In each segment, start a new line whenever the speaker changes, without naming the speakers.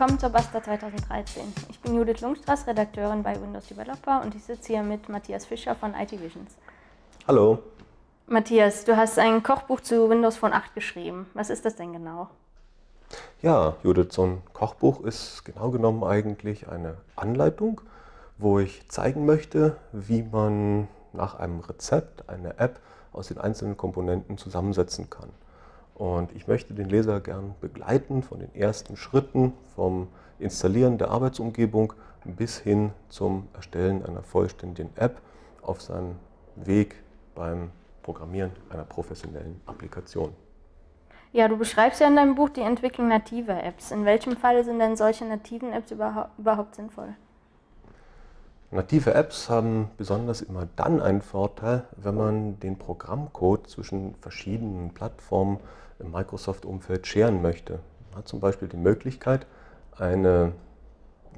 Willkommen zur Basta 2013. Ich bin Judith Lungstrass, Redakteurin bei Windows Developer und ich sitze hier mit Matthias Fischer von IT Visions. Hallo. Matthias, du hast ein Kochbuch zu Windows Phone 8 geschrieben. Was ist das denn genau?
Ja, Judith, so ein Kochbuch ist genau genommen eigentlich eine Anleitung, wo ich zeigen möchte, wie man nach einem Rezept eine App aus den einzelnen Komponenten zusammensetzen kann. Und ich möchte den Leser gern begleiten von den ersten Schritten, vom Installieren der Arbeitsumgebung bis hin zum Erstellen einer vollständigen App auf seinem Weg beim Programmieren einer professionellen Applikation.
Ja, du beschreibst ja in deinem Buch die Entwicklung nativer Apps. In welchem Fall sind denn solche nativen Apps überhaupt, überhaupt sinnvoll?
Native Apps haben besonders immer dann einen Vorteil, wenn man den Programmcode zwischen verschiedenen Plattformen im Microsoft-Umfeld scheren möchte. Man hat zum Beispiel die Möglichkeit, eine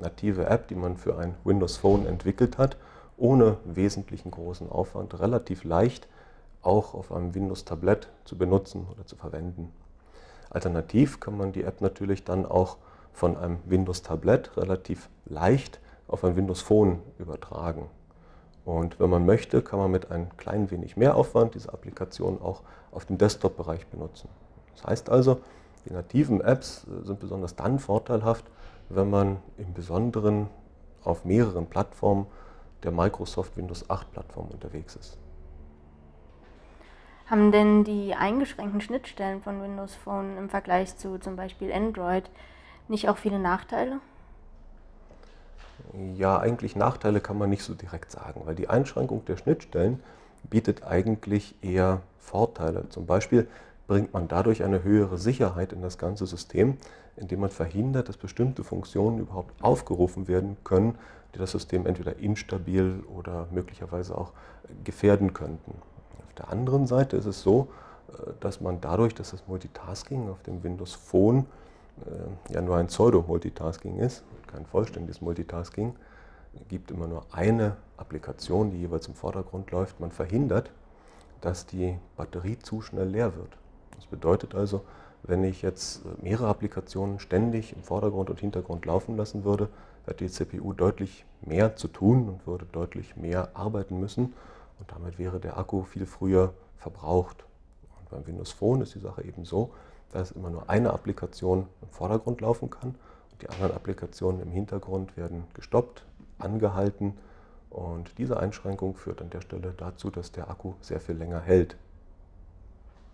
native App, die man für ein Windows Phone entwickelt hat, ohne wesentlichen großen Aufwand relativ leicht auch auf einem Windows-Tablett zu benutzen oder zu verwenden. Alternativ kann man die App natürlich dann auch von einem Windows-Tablett relativ leicht auf ein Windows Phone übertragen. Und wenn man möchte, kann man mit ein klein wenig Mehraufwand diese Applikation auch auf dem Desktop-Bereich benutzen. Das heißt also, die nativen Apps äh, sind besonders dann vorteilhaft, wenn man im Besonderen auf mehreren Plattformen der Microsoft Windows 8 Plattform unterwegs ist.
Haben denn die eingeschränkten Schnittstellen von Windows Phone im Vergleich zu zum Beispiel Android nicht auch viele Nachteile?
Ja, eigentlich Nachteile kann man nicht so direkt sagen, weil die Einschränkung der Schnittstellen bietet eigentlich eher Vorteile. Zum Beispiel bringt man dadurch eine höhere Sicherheit in das ganze System, indem man verhindert, dass bestimmte Funktionen überhaupt aufgerufen werden können, die das System entweder instabil oder möglicherweise auch gefährden könnten. Auf der anderen Seite ist es so, äh, dass man dadurch, dass das Multitasking auf dem Windows Phone äh, ja nur ein Pseudo-Multitasking ist, kein vollständiges Multitasking. gibt immer nur eine Applikation, die jeweils im Vordergrund läuft. Man verhindert, dass die Batterie zu schnell leer wird. Das bedeutet also, wenn ich jetzt äh, mehrere Applikationen ständig im Vordergrund und Hintergrund laufen lassen würde, hätte die CPU deutlich mehr zu tun und würde deutlich mehr arbeiten müssen. Und damit wäre der Akku viel früher verbraucht. Und beim Windows Phone ist die Sache eben so, dass immer nur eine Applikation im Vordergrund laufen kann die anderen Applikationen im Hintergrund werden gestoppt, angehalten und diese Einschränkung führt an der Stelle dazu, dass der Akku sehr viel länger hält.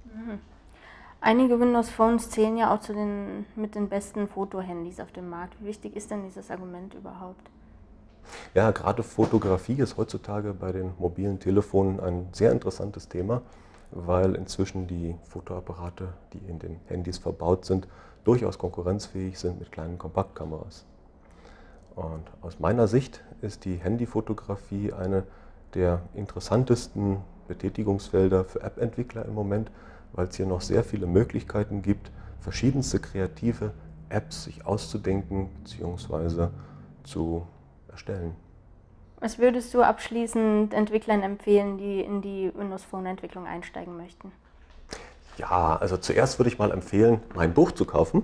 Mhm. Einige Windows Phones zählen ja auch zu den mit den besten Fotohandys auf dem Markt. Wie wichtig ist denn dieses Argument überhaupt?
Ja, gerade Fotografie ist heutzutage bei den mobilen Telefonen ein sehr interessantes Thema weil inzwischen die Fotoapparate, die in den Handys verbaut sind, durchaus konkurrenzfähig sind mit kleinen Kompaktkameras. Und aus meiner Sicht ist die Handyfotografie eine der interessantesten Betätigungsfelder für App-Entwickler im Moment, weil es hier noch sehr viele Möglichkeiten gibt, verschiedenste kreative Apps sich auszudenken bzw. zu erstellen.
Was würdest du abschließend Entwicklern empfehlen, die in die Windows Phone Entwicklung einsteigen möchten?
Ja, also zuerst würde ich mal empfehlen, mein Buch zu kaufen.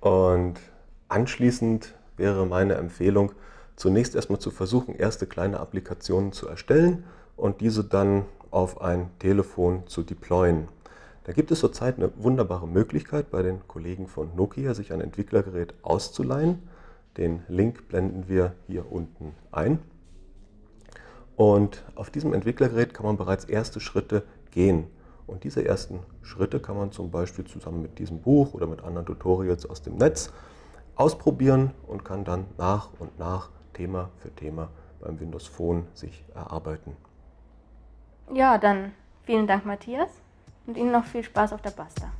Und anschließend wäre meine Empfehlung, zunächst erstmal zu versuchen, erste kleine Applikationen zu erstellen und diese dann auf ein Telefon zu deployen. Da gibt es zurzeit eine wunderbare Möglichkeit bei den Kollegen von Nokia, sich ein Entwicklergerät auszuleihen den Link blenden wir hier unten ein. Und auf diesem Entwicklergerät kann man bereits erste Schritte gehen. Und diese ersten Schritte kann man zum Beispiel zusammen mit diesem Buch oder mit anderen Tutorials aus dem Netz ausprobieren und kann dann nach und nach Thema für Thema beim Windows Phone sich erarbeiten.
Ja, dann vielen Dank, Matthias, und Ihnen noch viel Spaß auf der Basta.